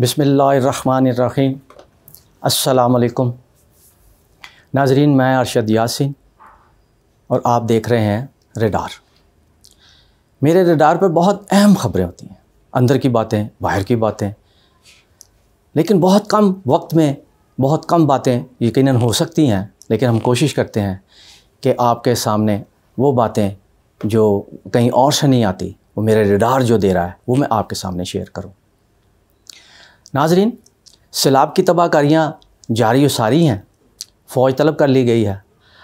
बसमीम असलकुम नाजरीन मैं अरशद यासिन और आप देख रहे हैं रेडार मेरे रेडार पर बहुत अहम ख़बरें होती हैं अंदर की बातें बाहर की बातें लेकिन बहुत कम वक्त में बहुत कम बातें यकीन हो सकती हैं लेकिन हम कोशिश करते हैं कि आपके सामने वो बातें जो कहीं और से नहीं आती वो मेरा रेडार जो दे रहा है वो मैं आपके सामने शेयर करूँ नाजरीन सैलाब की तबाहकारियाँ जारी व सारी हैं फ़ौज तलब कर ली गई है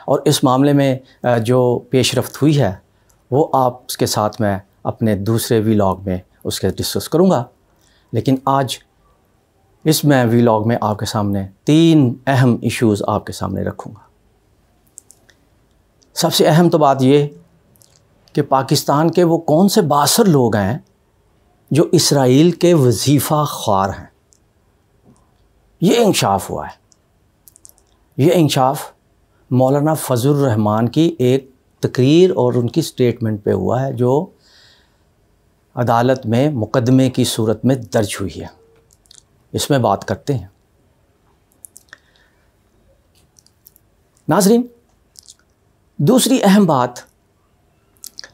और इस मामले में जो पेशरफ्त हुई है वो आप उसके साथ मैं अपने दूसरे वीलाग में उसके डिस्कस करूँगा लेकिन आज इस मैं वीलॉग में आपके सामने तीन अहम इश्यूज़ आपके सामने रखूँगा सबसे अहम तो बात ये कि पाकिस्तान के वो कौन से बासर लोग हैं जो इसराइल के वजीफ़ा ख्वार हैं ये इंकशाफ हुआ है ये इंकशाफ मौलाना रहमान की एक तकरीर और उनकी स्टेटमेंट पे हुआ है जो अदालत में मुकदमे की सूरत में दर्ज हुई है इसमें बात करते हैं नाजरीन दूसरी अहम बात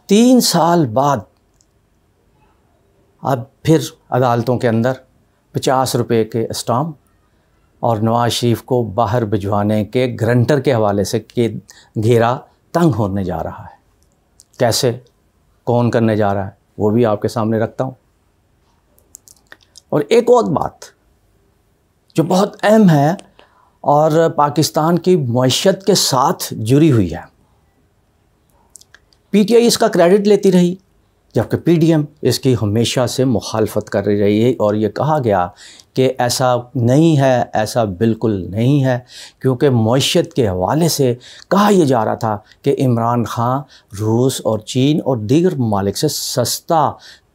तीन साल बाद अब फिर अदालतों के अंदर पचास रुपये के स्टाम्प और नवाज शरीफ को बाहर भिजवाने के ग्रंटर के हवाले से के घेरा तंग होने जा रहा है कैसे कौन करने जा रहा है वो भी आपके सामने रखता हूँ और एक और बात जो बहुत अहम है और पाकिस्तान की मीशत के साथ जुड़ी हुई है पीटीआई इसका क्रेडिट लेती रही जबकि पीडीएम इसकी हमेशा से मुखालफत कर रही है और ये कहा गया कि ऐसा नहीं है ऐसा बिल्कुल नहीं है क्योंकि मीशत के हवाले से कहा यह जा रहा था कि इमरान खान रूस और चीन और दीगर ममालिक से सस्ता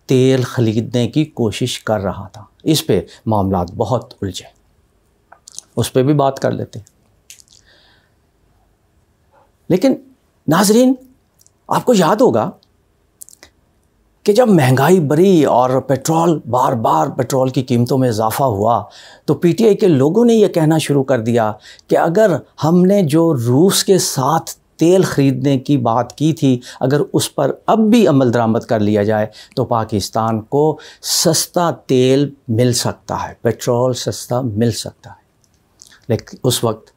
तेल ख़रीदने की कोशिश कर रहा था इस पर मामला बहुत उलझे उस पर भी बात कर लेते हैं लेकिन नाजरीन आपको याद होगा कि जब महंगाई बढ़ी और पेट्रोल बार बार पेट्रोल की कीमतों में इजाफा हुआ तो पीटीआई के लोगों ने यह कहना शुरू कर दिया कि अगर हमने जो रूस के साथ तेल ख़रीदने की बात की थी अगर उस पर अब भी अमल दरामद कर लिया जाए तो पाकिस्तान को सस्ता तेल मिल सकता है पेट्रोल सस्ता मिल सकता है लेकिन उस वक्त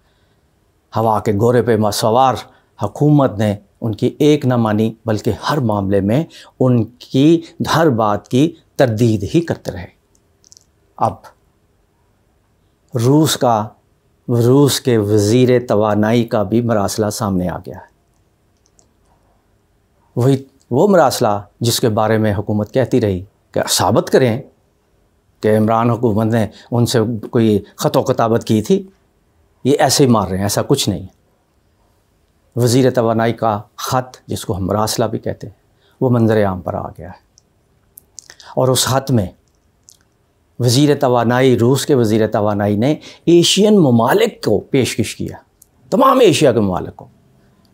हवा के गोरे पे मसवार हकूमत ने उनकी एक ना मानी बल्कि हर मामले में उनकी हर बात की तरदीद ही करते रहे अब रूस का रूस के वज़ी तोानाई का भी मरासला सामने आ गया है वही वो मरासला जिसके बारे में हुकूमत कहती रही कि साबित करें कि इमरान हुकूमत ने उनसे कोई ख़त कताबत की थी ये ऐसे ही मार रहे हैं ऐसा कुछ नहीं है वज़ी तोानाई का ख़त जिसको हम रासला भी कहते हैं वो मंजर आम पर आ गया है और उस ख़त में वज़ी तोानाई रूस के वज़ी तोानाई ने एशियन ममालिक को पेशकश किया तमाम एशिया के ममालिक को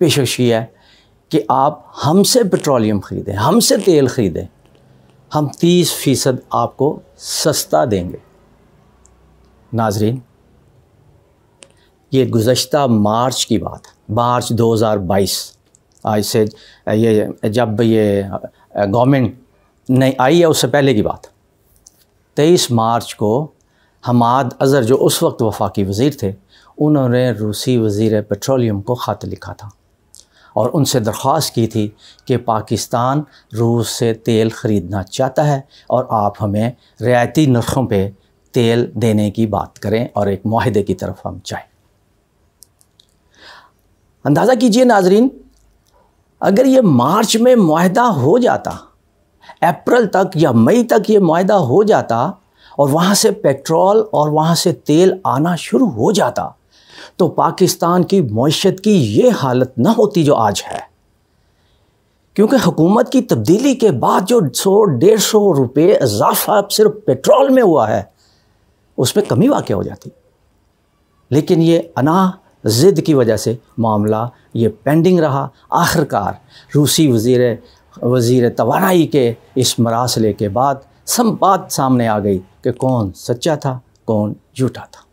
पेशकश किया है कि आप हमसे पेट्रोलियम ख़रीदें हमसे तेल ख़रीदें हम तीस फ़ीसद आपको सस्ता देंगे नाजरीन ये गुज्त मार्च की बात है मार्च 2022 आज से ये जब ये गवर्नमेंट नहीं आई है उससे पहले की बात 23 मार्च को हमाद अज़र जो उस वक्त वफाकी वज़ी थे उन्होंने रूसी वज़ी पेट्रोलियम को ख़त लिखा था और उनसे दरख्वास्त की थी कि पाकिस्तान रूस से तेल ख़रीदना चाहता है और आप हमें रियायती नरखों पे तेल देने की बात करें और एक माहदे की तरफ हम जाएँ अंदाज़ा कीजिए नाजरीन अगर ये मार्च में माहदा हो जाता अप्रैल तक या मई तक ये माहदा हो जाता और वहाँ से पेट्रोल और वहाँ से तेल आना शुरू हो जाता तो पाकिस्तान की मीशत की ये हालत ना होती जो आज है क्योंकि हुकूमत की तब्दीली के बाद जो सौ डेढ़ सौ रुपये इजाफा सिर्फ पेट्रोल में हुआ है उसमें कमी वाक़ हो जाती लेकिन ये अना ज़िद की वजह से मामला ये पेंडिंग रहा आखिरकार रूसी वजीर वजीर तोानाई के इस मरासले के बाद सब बात सामने आ गई कि कौन सच्चा था कौन झूठा था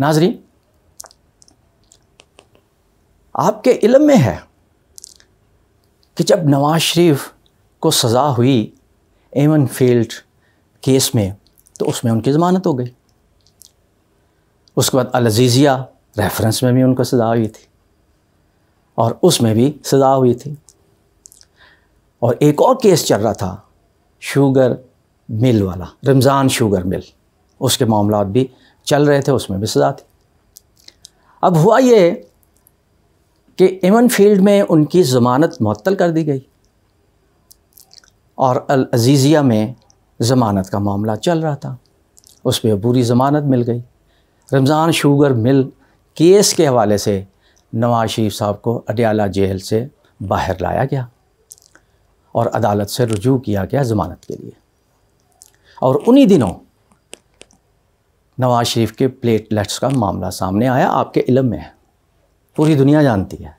नाजरी आपके इलम में है कि जब नवाज शरीफ को सज़ा हुई एवन फील्ड केस में तो उसमें उनकी ज़मानत हो गई उसके बाद अलजीज़िया रेफरेंस में भी उनको सज़ा हुई थी और उसमें भी सज़ा हुई थी और एक और केस चल रहा था शुगर मिल वाला रमज़ान शुगर मिल उसके मामला भी चल रहे थे उसमें भी सज़ा थी अब हुआ ये कि इमन फील्ड में उनकी ज़मानत मअतल कर दी गई और अल अजीज़िया में ज़मानत का मामला चल रहा था उस पर बुरी ज़मानत मिल गई रमज़ान शुगर मिल केस के हवाले से नवाज शरीफ साहब को अडयाला जेल से बाहर लाया गया और अदालत से रजू किया गया ज़मानत के लिए और उन्हीं दिनों नवाज शरीफ के प्लेटलेट्स का मामला सामने आया आपके इलम में है पूरी दुनिया जानती है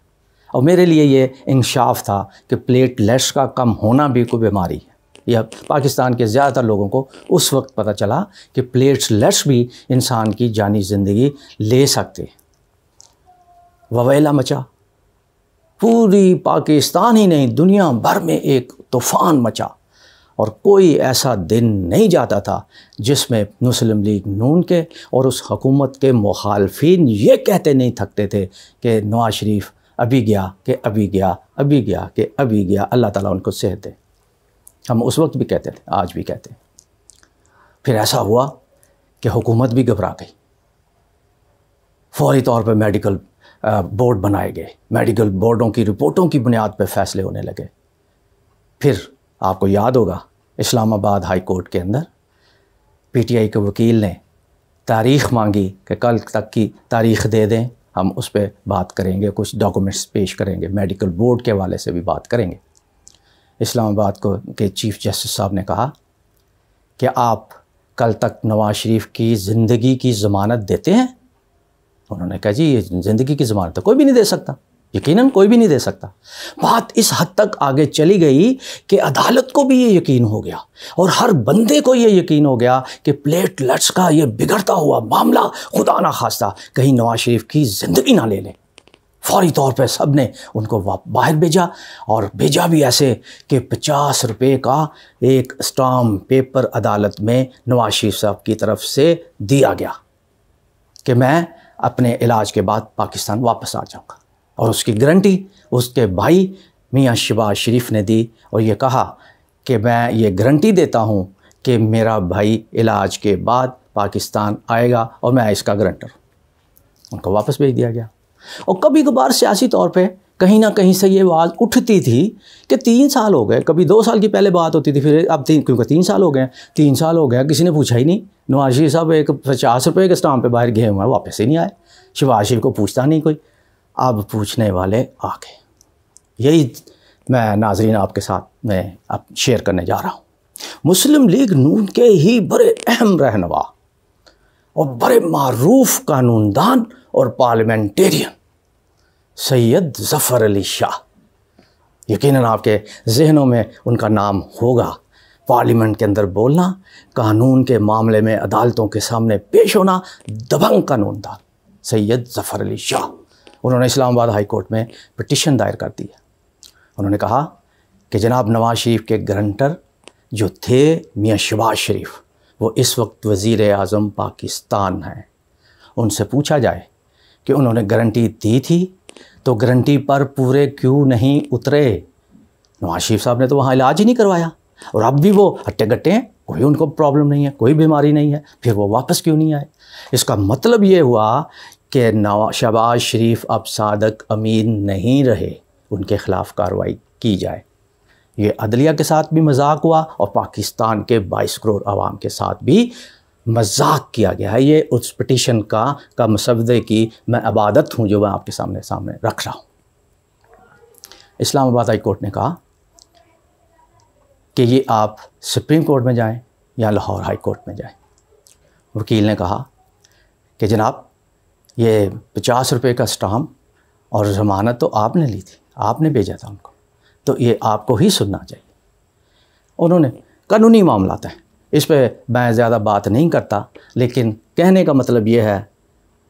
और मेरे लिए ये इंशाफ था कि प्लेटलेट्स का कम होना भी कोई बीमारी है या पाकिस्तान के ज़्यादातर लोगों को उस वक्त पता चला कि प्लेट्स लेट्स भी इंसान की जानी ज़िंदगी ले सकते ववेला मचा पूरी पाकिस्तान ही नहीं दुनिया भर में एक तूफ़ान मचा और कोई ऐसा दिन नहीं जाता था जिसमें मुस्लिम लीग नून के और उस हकूमत के मुखालफी ये कहते नहीं थकते थे कि नवाज शरीफ अभी गया कि अभी गया अभी गया कि अभी गया अल्लाह ताला उनको सेहत दे हम उस वक्त भी कहते थे आज भी कहते हैं फिर ऐसा हुआ कि हुकूमत भी घबरा गई फौरी तौर पर मेडिकल बोर्ड बनाए गए मेडिकल बोर्डों की रिपोर्टों की बुनियाद पर फैसले होने लगे फिर आपको याद होगा इस्लामाबाद हाई कोर्ट के अंदर पीटीआई के वकील ने तारीख मांगी कि कल तक की तारीख दे दें हम उस पर बात करेंगे कुछ डॉक्यूमेंट्स पेश करेंगे मेडिकल बोर्ड के हवाले से भी बात करेंगे इस्लामाबाद को के चीफ़ जस्टिस साहब ने कहा कि आप कल तक नवाज़ शरीफ की ज़िंदगी की ज़मानत देते हैं उन्होंने कहा जी ये ज़िंदगी की ज़मानत तो कोई भी नहीं दे सकता यकीनन कोई भी नहीं दे सकता बात इस हद तक आगे चली गई कि अदालत को भी ये यकीन हो गया और हर बंदे को ये यकीन हो गया कि प्लेट लट्स का ये बिगड़ता हुआ मामला खुदा ना खास्ता कहीं नवाज शरीफ की ज़िंदगी ना ले लें फौरी तौर पर सब ने उनको बाहर भेजा और भेजा भी ऐसे कि पचास रुपये का एक स्टाम पेपर अदालत में नवाज शरीफ साहब की तरफ से दिया गया कि मैं अपने इलाज के बाद पाकिस्तान वापस आ जाऊँगा और उसकी गारंटी उसके भाई मियाँ शबाज शरीफ ने दी और ये कहा कि मैं ये गारंटी देता हूँ कि मेरा भाई इलाज के बाद पाकिस्तान आएगा और मैं इसका गारंटर उनको वापस भेज दिया गया और कभी कभार सियासी तौर पर कहीं ना कहीं से ये आवाज़ उठती थी कि तीन साल हो गए कभी दो साल की पहले बात होती थी फिर अब तीन क्योंकि तीन साल हो गए तीन साल हो गया किसी ने पूछा ही नहीं नवाज शरीफ साहब एक पचास रुपये के स्टाम्प पे बाहर गए हुए हैं वापस ही नहीं आए शिवाज शरीफ को पूछता नहीं कोई अब पूछने वाले आ गए यही मैं नाजरीन आपके साथ मैं अब शेयर करने जा रहा हूँ मुस्लिम लीग नून के ही बड़े अहम रहनवा और बड़े मरूफ कानूनदान और पार्लियामेंटेरियन सैयद ज़फ़र अली शाह यकीनन आपके जहनों में उनका नाम होगा पार्लियामेंट के अंदर बोलना कानून के मामले में अदालतों के सामने पेश होना दबंग कानून था सैयद ज़फ़र अली शाह उन्होंने इस्लामाबाद हाई कोर्ट में पटिशन दायर कर दी उन्होंने कहा कि जनाब नवाज शरीफ के ग्रंटर जो थे मियाँ शबाज शरीफ वो इस वक्त वज़ी अजम पाकिस्तान हैं उनसे पूछा जाए कि उन्होंने गारंटी दी थी तो गारंटी पर पूरे क्यों नहीं उतरे नवाज शरीफ साहब ने तो वहाँ इलाज ही नहीं करवाया और अब भी वो हट्टे गट्टे हैं कोई उनको प्रॉब्लम नहीं है कोई बीमारी नहीं है फिर वो वापस क्यों नहीं आए इसका मतलब ये हुआ कि नवा शहबाज शरीफ अब सादक अमीन नहीं रहे उनके ख़िलाफ़ कार्रवाई की जाए ये अदलिया के साथ भी मजाक हुआ और पाकिस्तान के बाईस करोड़ आवाम के साथ भी मजाक किया गया है ये उस पटिशन का का मसवदे की मैं अबादत हूँ जो मैं आपके सामने सामने रख रहा हूँ इस्लामाबाद हाई कोर्ट ने कहा कि ये आप सुप्रीम कोर्ट में जाएं या लाहौर हाई कोर्ट में जाएं वकील ने कहा कि जनाब ये पचास रुपये का स्टाम और जमानत तो आपने ली थी आपने भेजा था उनको तो ये आपको ही सुनना चाहिए उन्होंने कानूनी मामला है इस पर मैं ज़्यादा बात नहीं करता लेकिन कहने का मतलब ये है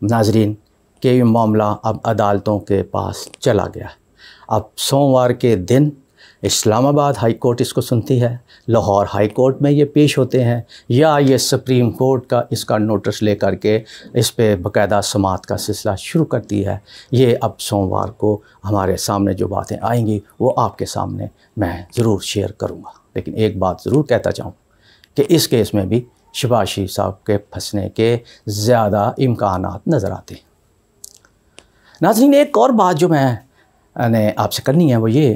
नाजरीन कि ये मामला अब अदालतों के पास चला गया अब सोमवार के दिन इस्लामाबाद हाई कोर्ट इसको सुनती है लाहौर हाई कोर्ट में ये पेश होते हैं या ये सुप्रीम कोर्ट का इसका नोटिस ले करके इस पर बाकायदा समात का सिलसिला शुरू करती है ये अब सोमवार को हमारे सामने जो बातें आएंगी वो आपके सामने मैं ज़रूर शेयर करूँगा लेकिन एक बात ज़रूर कहता चाहूँ कि इस केस में भी शिबाशी साहब के फंसने के ज़्यादा इम्कान नज़र आते हैं नाजरीन एक और बात जो मैंने आपसे करनी है वो ये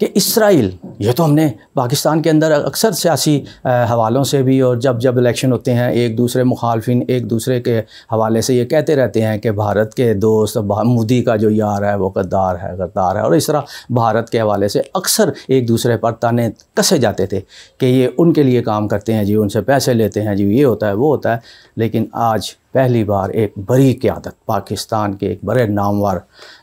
कि इसराइल ये तो हमने पाकिस्तान के अंदर अक्सर सियासी हवालों से भी और जब जब इलेक्शन होते हैं एक दूसरे मुखालफिन एक दूसरे के हवाले से ये कहते रहते हैं कि भारत के दोस्त मोदी का जो यार है वो गद्दार है गद्दार है और इस तरह भारत के हवाले से अक्सर एक दूसरे पर ताने कसे जाते थे कि ये उनके लिए काम करते हैं जी उनसे पैसे लेते हैं जी ये होता है वो होता है लेकिन आज पहली बार एक बड़ी क्यादत पाकिस्तान के एक बड़े नामवर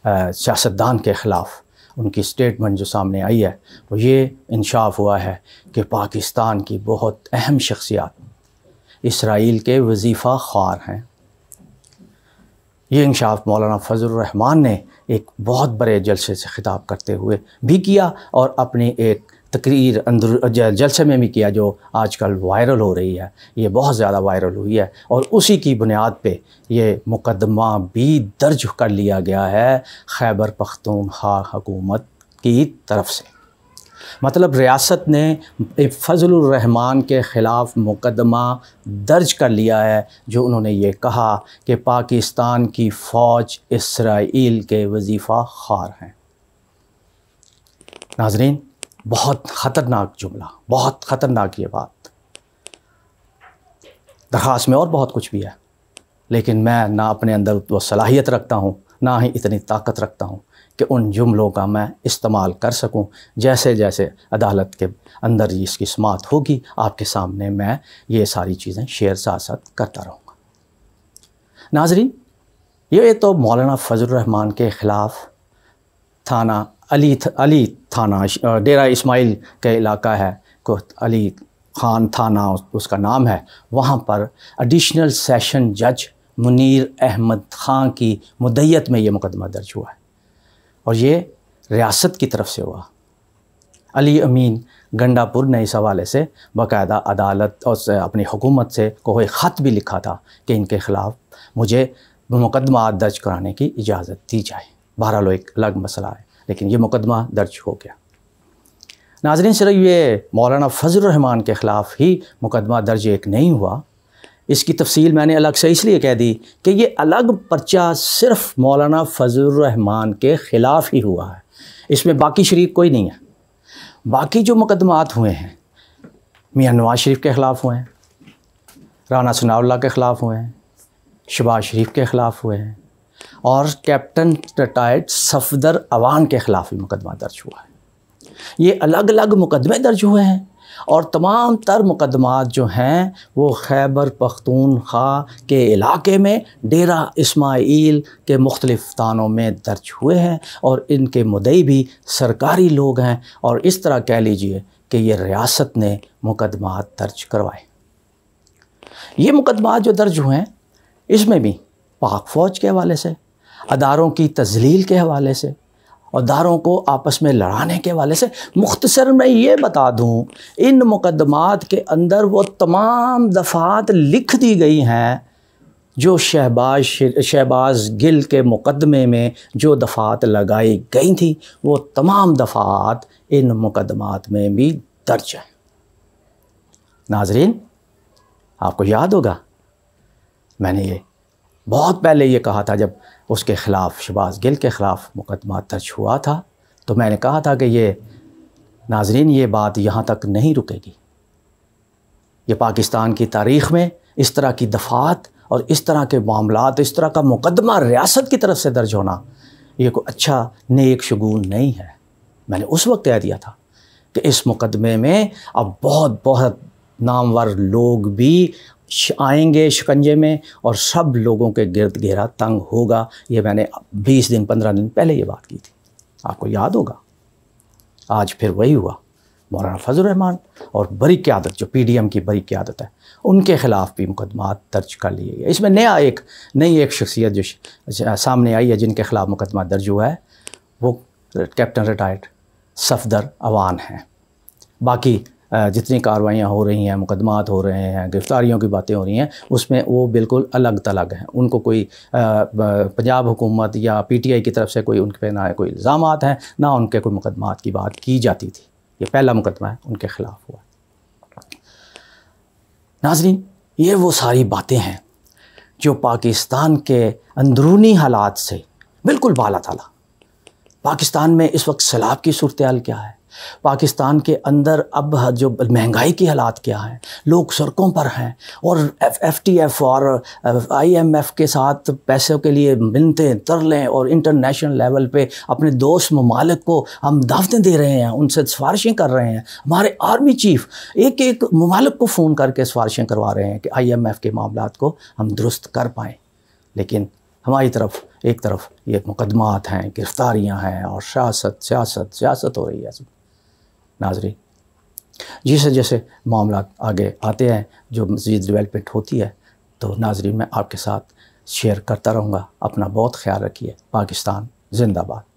सियासतदान के ख़िलाफ़ उनकी स्टेटमेंट जो सामने आई है वो ये इंशाफ हुआ है कि पाकिस्तान की बहुत अहम शख्सियात इसराइल के वजीफ़ा ख्वार हैं ये इंशाफ मौलाना फजलरहमान ने एक बहुत बड़े जलसे से ख़िताब करते हुए भी किया और अपनी एक तकरीर अंदर जलसे में भी किया जो आजकल वायरल हो रही है ये बहुत ज़्यादा वायरल हुई है और उसी की बुनियाद पे ये मुकदमा भी दर्ज कर लिया गया है खैबर पख्तूनख्वा हकूमत की तरफ से मतलब रियासत ने फजलरहमान के ख़िलाफ़ मुकदमा दर्ज कर लिया है जो उन्होंने ये कहा कि पाकिस्तान की फ़ौज इसराइल के वजीफ़ा खार हैं नाजरीन बहुत ख़तरनाक जुमला बहुत ख़तरनाक ये बात दरख्वास में और बहुत कुछ भी है लेकिन मैं ना अपने अंदर वो सलाहियत रखता हूँ ना ही इतनी ताकत रखता हूँ कि उन जुमलों का मैं इस्तेमाल कर सकूँ जैसे जैसे अदालत के अंदर इसकी समात होगी आपके सामने मैं ये सारी चीज़ें शेयर साथ साथ करता रहूँगा नाजरीन ये तो मौलाना फजल रहमान के ख़िलाफ़ थाना अली अली थाना डेरा इस्माइल का इलाका है को अली खान थाना उसका नाम है वहाँ पर एडिशनल सेशन जज मुनीर अहमद खां की मुदैत में ये मुकदमा दर्ज हुआ है और ये रियासत की तरफ से हुआ अली अमीन गंडापुर ने इस हवाले से बाकायदा अदालत और अपनी हुकूमत से कोई ख़त भी लिखा था कि इनके ख़िलाफ़ मुझे मुकदमा दर्ज कराने की इजाज़त दी जाए बहरहाल एक अलग मसला है लेकिन ये मुकदमा दर्ज हो गया नाजरन सिर्फ ये मौलाना फजलरहमान के ख़िलाफ़ ही मुकदमा दर्ज एक नहीं हुआ इसकी तफसील मैंने अलग से इसलिए कह दी कि ये अलग पर्चा सिर्फ मौलाना फजलरहमान के ख़िलाफ़ ही हुआ है इसमें बाकी शरीक कोई नहीं है बाकी जो मुकदमात हुए हैं मियाँ नवाज शरीफ के ख़िलाफ़ हुए हैं राना सनाउल्ला के ख़िलाफ़ हुए हैं शबाज शरीफ के ख़िलाफ़ हुए हैं और कैप्टन रिटायर्ड सफदर अवान के ख़िलाफ़ भी मुकदमा दर्ज हुआ है ये अलग अलग मुकदमे दर्ज हुए हैं और तमाम तर मुकदमात जो हैं वो खैबर पख्तूनख्वा के इलाके में डेरा इस्माइल के मुख्तलिफ़ थानों में दर्ज हुए हैं और इनके मुदई भी सरकारी लोग हैं और इस तरह कह लीजिए कि ये रियासत ने मुकदमात दर्ज करवाए ये मुकदमात जो दर्ज हुए हैं इसमें भी पाक फ़ौज के हवाले से अदारों की तजलील के हवाले से अदारों को आपस में लड़ाने के हवाले से मुख्तसर मैं ये बता दूँ इन मुकदमात के अंदर वो तमाम दफ़ात लिख दी गई हैं जो शहबाज शहबाज गिल के मुकदमे में जो दफ़ात लगाई गई थी वो तमाम दफ़ात इन मुकदमात में भी दर्ज है नाजरीन आपको याद होगा मैंने ये बहुत पहले ये कहा था जब उसके ख़िलाफ़ शबाज गिल के ख़िलाफ़ मुकदमा दर्ज हुआ था तो मैंने कहा था कि ये नाजरीन ये बात यहाँ तक नहीं रुकेगी ये पाकिस्तान की तारीख़ में इस तरह की दफ़ात और इस तरह के मामला इस तरह का मुकदमा रियासत की तरफ से दर्ज होना ये कोई अच्छा नेक शगून नहीं है मैंने उस वक्त कह दिया था कि इस मुकदमे में अब बहुत बहुत नामवर लोग भी आएंगे शिकंजे में और सब लोगों के गिरद घेरा तंग होगा ये मैंने 20 दिन 15 दिन पहले ये बात की थी आपको याद होगा आज फिर वही हुआ मौलाना फजल रहमान और बड़ी क्यादत जो पीडीएम की बड़ी क्यादत है उनके ख़िलाफ़ भी मुकदमा दर्ज कर लिए गए इसमें नया एक नई एक शख्सियत जो सामने आई है जिनके ख़िलाफ़ मुकदमा दर्ज हुआ है वो कैप्टन रिटायर्ड सफदर अवान हैं बाकी जितनी कार्रवाइयाँ हो रही हैं मुकदमात हो रहे हैं गिरफ़्तारियों की बातें हो रही हैं उसमें वो बिल्कुल अलग तलग हैं उनको कोई पंजाब हुकूमत या पीटीआई की तरफ से कोई उन पर ना कोई इल्ज़ाम हैं ना उनके कोई मुकदमात की बात की जाती थी ये पहला मुकदमा है उनके ख़िलाफ़ हुआ नाजरीन ये वो सारी बातें हैं जो पाकिस्तान के अंदरूनी हालात से बिल्कुल बाला ताला पाकिस्तान में इस वक्त सैलाब की सूरत क्या है पाकिस्तान के अंदर अब जो महंगाई के हालात क्या हैं लोग सड़कों पर हैं और एफ टी एफ और आई एम एफ़ के साथ पैसों के लिए मिलते लें और इंटरनेशनल लेवल पे अपने दोस्त ममालिक को हम दावतें दे रहे हैं उनसे सिफारिशें कर रहे हैं हमारे आर्मी चीफ एक एक ममालिक को फ़ोन करके सिफारिशें करवा रहे हैं कि आई एम एफ़ के मामला को हम दुरुस्त कर पाएँ लेकिन हमारी तरफ एक तरफ ये मुकदमात हैं गिरफ़्तारियाँ हैं और सियासत सियासत सियासत हो रही है नाजरी जैसे जैसे मामला आगे आते हैं जो मज़ीद डिवेलपमेंट होती है तो नाजरी मैं आपके साथ शेयर करता रहूँगा अपना बहुत ख्याल रखिए पाकिस्तान जिंदाबाद